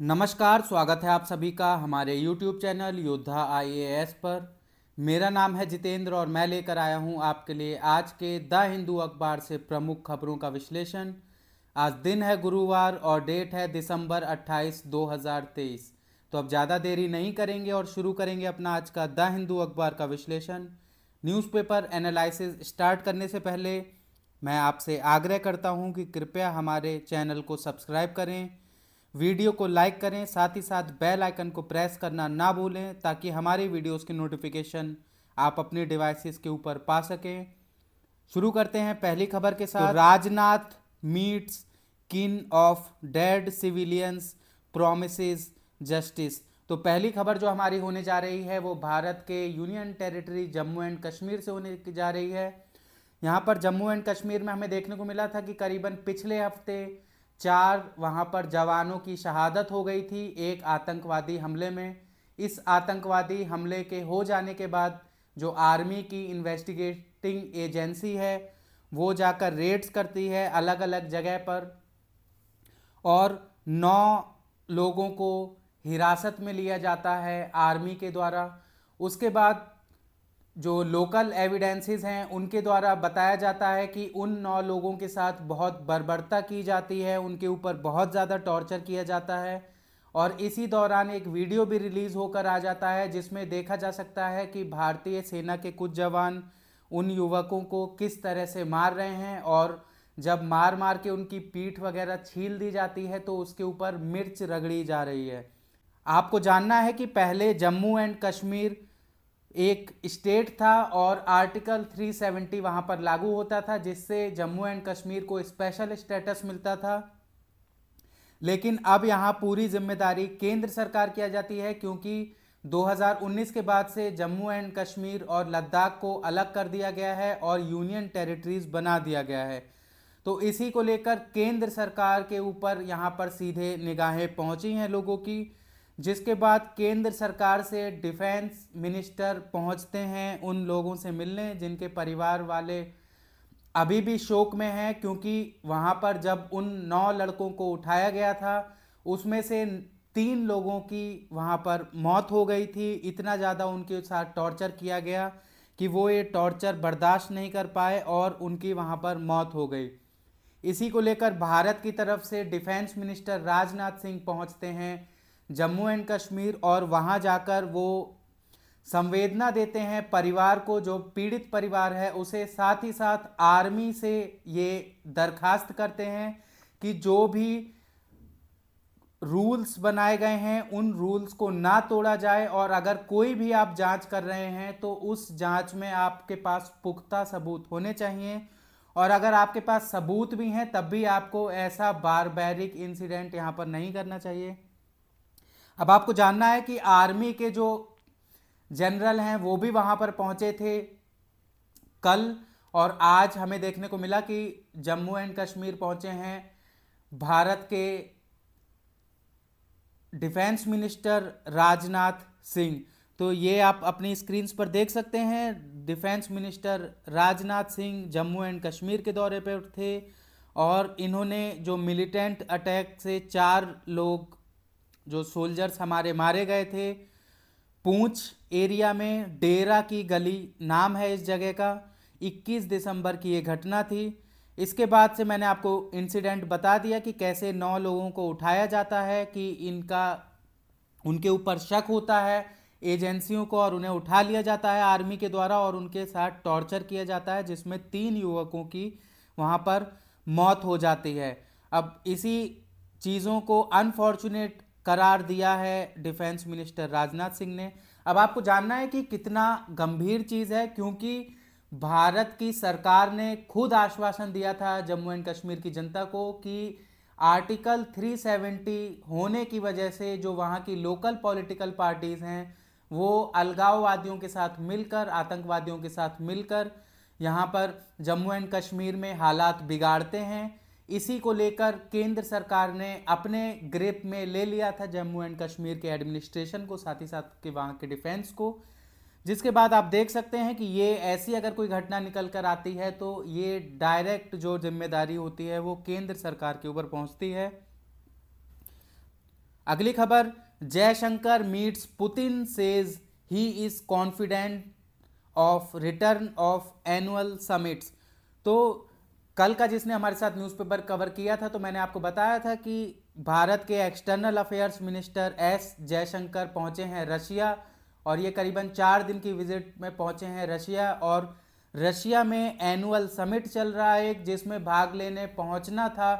नमस्कार स्वागत है आप सभी का हमारे YouTube चैनल योद्धा आईएएस पर मेरा नाम है जितेंद्र और मैं लेकर आया हूं आपके लिए आज के द हिंदू अखबार से प्रमुख खबरों का विश्लेषण आज दिन है गुरुवार और डेट है दिसंबर 28 2023 तो अब ज़्यादा देरी नहीं करेंगे और शुरू करेंगे अपना आज का द हिंदू अखबार का विश्लेषण न्यूज़पेपर एनालिसिस स्टार्ट करने से पहले मैं आपसे आग्रह करता हूँ कि कृपया हमारे चैनल को सब्सक्राइब करें वीडियो को लाइक करें साथ ही साथ बेल आइकन को प्रेस करना ना भूलें ताकि हमारे वीडियोस की नोटिफिकेशन आप अपने डिवाइसेस के ऊपर पा सकें शुरू करते हैं पहली खबर के साथ तो Rajnath meets kin of dead civilians promise justice तो पहली खबर जो हमारी होने जा रही है वो भारत के union territory Jammu and Kashmir से होने जा रही है यहाँ पर जम्मू एंड कश्मीर में हमें देखने को मिला था कि करीबन पिछले हफ्ते चार वहाँ पर जवानों की शहादत हो गई थी एक आतंकवादी हमले में इस आतंकवादी हमले के हो जाने के बाद जो आर्मी की इन्वेस्टिगेटिंग एजेंसी है वो जाकर रेड्स करती है अलग अलग जगह पर और नौ लोगों को हिरासत में लिया जाता है आर्मी के द्वारा उसके बाद जो लोकल एविडेंसेस हैं उनके द्वारा बताया जाता है कि उन नौ लोगों के साथ बहुत बर्बरता की जाती है उनके ऊपर बहुत ज़्यादा टॉर्चर किया जाता है और इसी दौरान एक वीडियो भी रिलीज़ होकर आ जाता है जिसमें देखा जा सकता है कि भारतीय सेना के कुछ जवान उन युवकों को किस तरह से मार रहे हैं और जब मार मार के उनकी पीठ वगैरह छील दी जाती है तो उसके ऊपर मिर्च रगड़ी जा रही है आपको जानना है कि पहले जम्मू एंड कश्मीर एक स्टेट था और आर्टिकल 370 वहाँ पर लागू होता था जिससे जम्मू एंड कश्मीर को स्पेशल स्टेटस मिलता था लेकिन अब यहाँ पूरी जिम्मेदारी केंद्र सरकार की आ जाती है क्योंकि 2019 के बाद से जम्मू एंड कश्मीर और लद्दाख को अलग कर दिया गया है और यूनियन टेरिटरीज बना दिया गया है तो इसी को लेकर केंद्र सरकार के ऊपर यहाँ पर सीधे निगाहें पहुँची हैं लोगों की जिसके बाद केंद्र सरकार से डिफेंस मिनिस्टर पहुंचते हैं उन लोगों से मिलने जिनके परिवार वाले अभी भी शोक में हैं क्योंकि वहां पर जब उन नौ लड़कों को उठाया गया था उसमें से तीन लोगों की वहां पर मौत हो गई थी इतना ज़्यादा उनके साथ टॉर्चर किया गया कि वो ये टॉर्चर बर्दाश्त नहीं कर पाए और उनकी वहाँ पर मौत हो गई इसी को लेकर भारत की तरफ से डिफेंस मिनिस्टर राजनाथ सिंह पहुँचते हैं जम्मू एंड कश्मीर और वहाँ जाकर वो संवेदना देते हैं परिवार को जो पीड़ित परिवार है उसे साथ ही साथ आर्मी से ये दरखास्त करते हैं कि जो भी रूल्स बनाए गए हैं उन रूल्स को ना तोड़ा जाए और अगर कोई भी आप जांच कर रहे हैं तो उस जांच में आपके पास पुख्ता सबूत होने चाहिए और अगर आपके पास सबूत भी हैं तब भी आपको ऐसा बारबैरिक इंसिडेंट यहाँ पर नहीं करना चाहिए अब आपको जानना है कि आर्मी के जो जनरल हैं वो भी वहाँ पर पहुँचे थे कल और आज हमें देखने को मिला कि जम्मू एंड कश्मीर पहुँचे हैं भारत के डिफेंस मिनिस्टर राजनाथ सिंह तो ये आप अपनी स्क्रीन्स पर देख सकते हैं defence minister Rajnath Singh Jammu and Kashmir के दौरे पर थे और इन्होंने जो मिलिटेंट अटैक से चार लोग जो सोल्जर्स हमारे मारे गए थे पूंछ एरिया में डेरा की गली नाम है इस जगह का 21 दिसंबर की ये घटना थी इसके बाद से मैंने आपको इंसिडेंट बता दिया कि कैसे नौ लोगों को उठाया जाता है कि इनका उनके ऊपर शक होता है एजेंसियों को और उन्हें उठा लिया जाता है आर्मी के द्वारा और उनके साथ टॉर्चर किया जाता है जिसमें तीन युवकों की वहाँ पर मौत हो जाती है अब इसी चीज़ों को अनफॉर्चुनेट करार दिया है डिफेंस मिनिस्टर राजनाथ सिंह ने अब आपको जानना है कि कितना गंभीर चीज़ है क्योंकि भारत की सरकार ने खुद आश्वासन दिया था जम्मू एंड कश्मीर की जनता को कि आर्टिकल 370 होने की वजह से जो वहाँ की लोकल पॉलिटिकल पार्टीज़ हैं वो अलगाववादियों के साथ मिलकर आतंकवादियों के साथ मिलकर यहाँ पर जम्मू एंड कश्मीर में हालात बिगाड़ते हैं इसी को लेकर केंद्र सरकार ने अपने ग्रिप में ले लिया था जम्मू एंड कश्मीर के एडमिनिस्ट्रेशन को साथ ही साथ के वहाँ के डिफेंस को जिसके बाद आप देख सकते हैं कि ये ऐसी अगर कोई घटना निकल कर आती है तो ये डायरेक्ट जो जिम्मेदारी होती है वो केंद्र सरकार के ऊपर पहुंचती है अगली खबर Jaishankar meets Putin says he is confident of return of annual summits तो कल का जिसने हमारे साथ न्यूज़पेपर कवर किया था तो मैंने आपको बताया था कि भारत के external affairs minister S Jaishankar पहुंचे हैं रशिया और ये करीबन चार दिन की विजिट में पहुंचे हैं रशिया और रशिया में एनुअल समिट चल रहा है एक जिसमें भाग लेने पहुंचना था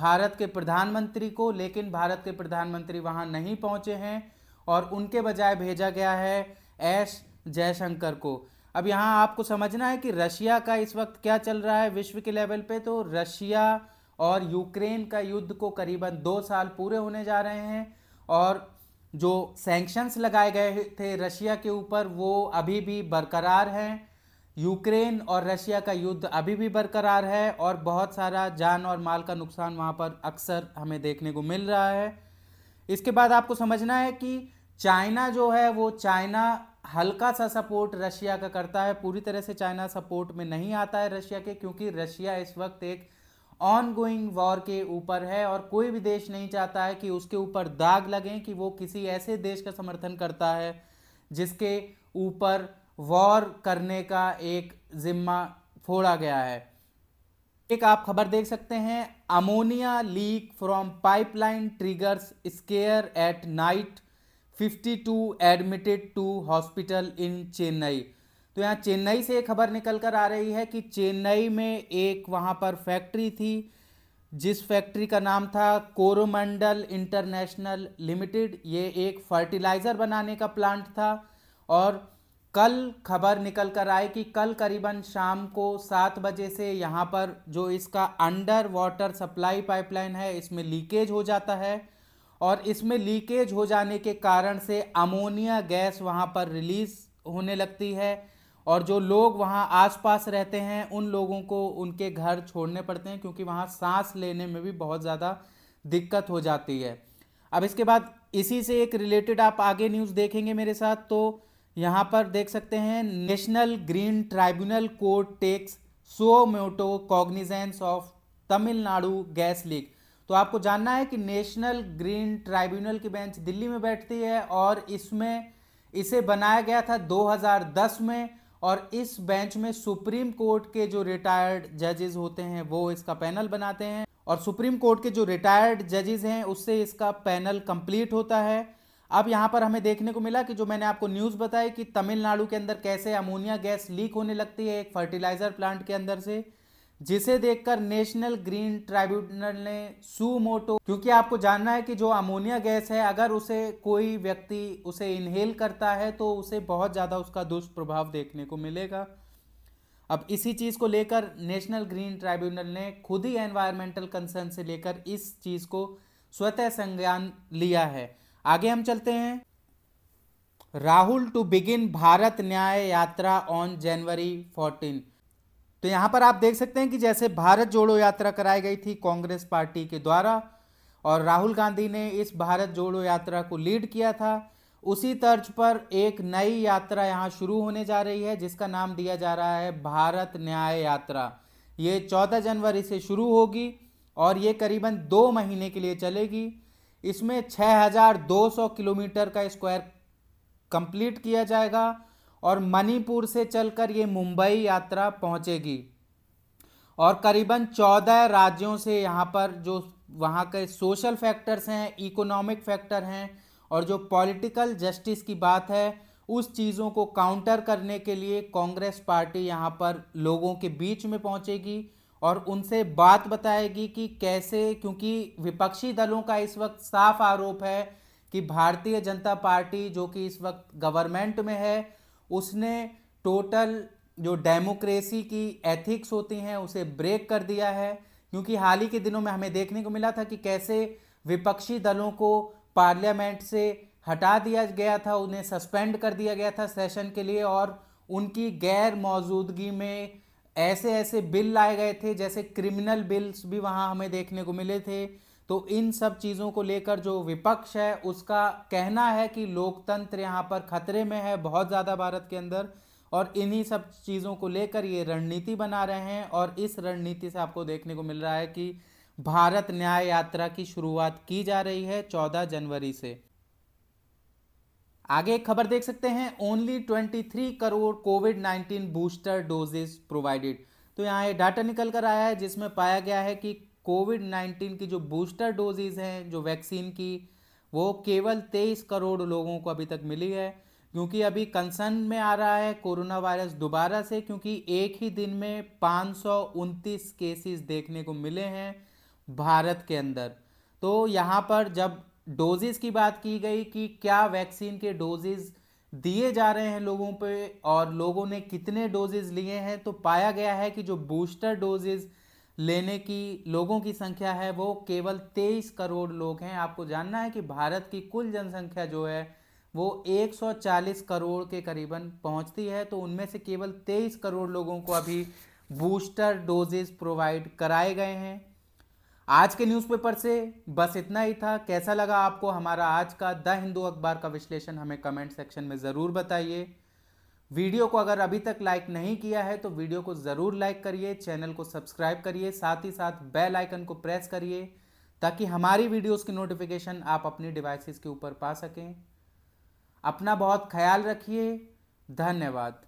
भारत के प्रधानमंत्री को लेकिन भारत के प्रधानमंत्री वहाँ नहीं पहुँचे हैं और उनके बजाय भेजा गया है एस जयशंकर को अब यहाँ आपको समझना है कि रशिया का इस वक्त क्या चल रहा है विश्व के लेवल पे तो रशिया और यूक्रेन का युद्ध को करीबन दो साल पूरे होने जा रहे हैं और जो सैंक्शंस लगाए गए थे रशिया के ऊपर वो अभी भी बरकरार हैं यूक्रेन और रशिया का युद्ध अभी भी बरकरार है और बहुत सारा जान और माल का नुकसान वहाँ पर अक्सर हमें देखने को मिल रहा है इसके बाद आपको समझना है कि चाइना जो है वो चाइना हल्का सा सपोर्ट रशिया का करता है पूरी तरह से चाइना सपोर्ट में नहीं आता है रशिया के क्योंकि रशिया इस वक्त एक ऑन गोइंग वॉर के ऊपर है और कोई भी देश नहीं चाहता है कि उसके ऊपर दाग लगें कि वो किसी ऐसे देश का समर्थन करता है जिसके ऊपर वॉर करने का एक जिम्मा फोड़ा गया है एक आप खबर देख सकते हैं ammonia leak from pipeline triggers scare at night 52 admitted to hospital in Chennai तो यहाँ चेन्नई से खबर निकल कर आ रही है कि चेन्नई में एक वहाँ पर फैक्ट्री थी जिस फैक्ट्री का नाम था कोरोमंडल इंटरनेशनल लिमिटेड ये एक फर्टिलाइज़र बनाने का प्लांट था और कल खबर निकल कर आई कि कल करीबन शाम को सात बजे से यहाँ पर जो इसका अंडर वाटर सप्लाई पाइपलाइन है इसमें लीकेज हो जाता है और इसमें लीकेज हो जाने के कारण से अमोनिया गैस वहाँ पर रिलीज़ होने लगती है और जो लोग वहाँ आसपास रहते हैं उन लोगों को उनके घर छोड़ने पड़ते हैं क्योंकि वहाँ सांस लेने में भी बहुत ज़्यादा दिक्कत हो जाती है अब इसके बाद इसी से एक रिलेटेड आप आगे न्यूज़ देखेंगे मेरे साथ तो यहाँ पर देख सकते हैं national green tribunal court takes so motto cognizance of Tamil Nadu gas leak तो आपको जानना है कि नेशनल ग्रीन ट्राइब्यूनल की बेंच दिल्ली में बैठती है और इसमें इसे बनाया गया था 2010 में और इस बेंच में सुप्रीम कोर्ट के जो रिटायर्ड जजेस होते हैं वो इसका पैनल बनाते हैं और सुप्रीम कोर्ट के जो रिटायर्ड जजेस हैं उससे इसका पैनल कंप्लीट होता है अब यहाँ पर हमें देखने को मिला कि जो मैंने आपको न्यूज़ बताई कि तमिलनाडु के अंदर कैसे अमोनिया गैस लीक होने लगती है एक फर्टिलाइज़र प्लांट के अंदर से जिसे देखकर नेशनल ग्रीन ट्राइब्यूनल ने सुमोटो मोटो क्योंकि आपको जानना है कि जो अमोनिया गैस है अगर उसे कोई व्यक्ति उसे इनहेल करता है तो उसे बहुत ज़्यादा उसका दुष्प्रभाव देखने को मिलेगा अब इसी चीज़ को लेकर नेशनल ग्रीन ट्राइब्यूनल ने खुद ही एनवायरमेंटल कंसर्न से लेकर इस चीज़ को स्वतः संज्ञान लिया है आगे हम चलते हैं राहुल टू बिगिन भारत न्याय यात्रा ऑन जनवरी फोर्टीन तो यहाँ पर आप देख सकते हैं कि जैसे भारत जोड़ो यात्रा कराई गई थी कांग्रेस पार्टी के द्वारा और राहुल गांधी ने इस भारत जोड़ो यात्रा को लीड किया था उसी तर्ज पर एक नई यात्रा यहाँ शुरू होने जा रही है जिसका नाम दिया जा रहा है भारत न्याय यात्रा ये 14 जनवरी से शुरू होगी और ये करीबन दो महीने के लिए चलेगी इसमें 6,200 किलोमीटर का स्क्वायर कंप्लीट किया जाएगा और मणिपुर से चलकर ये मुंबई यात्रा पहुंचेगी और करीबन चौदह राज्यों से यहाँ पर जो वहाँ के सोशल फैक्टर्स हैं इकोनॉमिक फैक्टर हैं और जो पॉलिटिकल जस्टिस की बात है उस चीज़ों को काउंटर करने के लिए कांग्रेस पार्टी यहाँ पर लोगों के बीच में पहुँचेगी और उनसे बात बताएगी कि कैसे क्योंकि विपक्षी दलों का इस वक्त साफ आरोप है कि भारतीय जनता पार्टी जो कि इस वक्त गवर्नमेंट में है उसने टोटल जो डेमोक्रेसी की एथिक्स होती हैं उसे ब्रेक कर दिया है क्योंकि हाल ही के दिनों में हमें देखने को मिला था कि कैसे विपक्षी दलों को पार्लियामेंट से हटा दिया गया था उन्हें सस्पेंड कर दिया गया था सेशन के लिए और उनकी गैर मौजूदगी में ऐसे ऐसे बिल लाए गए थे जैसे क्रिमिनल बिल्स भी वहाँ हमें देखने को मिले थे तो इन सब चीज़ों को लेकर जो विपक्ष है उसका कहना है कि लोकतंत्र यहाँ पर खतरे में है बहुत ज़्यादा भारत के अंदर और इन्हीं सब चीज़ों को लेकर ये रणनीति बना रहे हैं और इस रणनीति से आपको देखने को मिल रहा है कि भारत न्याय यात्रा की शुरुआत की जा रही है 14 जनवरी से आगे एक खबर देख सकते हैं only 23 crore covid 19 booster doses provided तो यहाँ ये डाटा निकल कर आया है जिसमें पाया गया है कि कोविड 19 की जो बूस्टर डोजेज़ हैं जो वैक्सीन की वो केवल 23 करोड़ लोगों को अभी तक मिली है क्योंकि अभी कंसर्न में आ रहा है कोरोना वायरस दोबारा से क्योंकि एक ही दिन में पाँच केसेस देखने को मिले हैं भारत के अंदर तो यहाँ पर जब डोजेज़ की बात की गई कि क्या वैक्सीन के डोजेज़ दिए जा रहे हैं लोगों पे और लोगों ने कितने डोजेज़ लिए हैं तो पाया गया है कि जो बूस्टर डोजेज़ लेने की लोगों की संख्या है वो केवल तेईस करोड़ लोग हैं आपको जानना है कि भारत की कुल जनसंख्या जो है वो 140 करोड़ के करीबन पहुंचती है तो उनमें से केवल 23 करोड़ लोगों को अभी बूस्टर डोजेज प्रोवाइड कराए गए हैं आज के न्यूज़पेपर से बस इतना ही था कैसा लगा आपको हमारा आज का द हिंदू अखबार का विश्लेषण हमें कमेंट सेक्शन में ज़रूर बताइए वीडियो को अगर अभी तक लाइक नहीं किया है तो वीडियो को ज़रूर लाइक करिए चैनल को सब्सक्राइब करिए साथ ही साथ बेल आइकन को प्रेस करिए ताकि हमारी वीडियोस की नोटिफिकेशन आप अपनी डिवाइसेस के ऊपर पा सकें अपना बहुत ख्याल रखिए धन्यवाद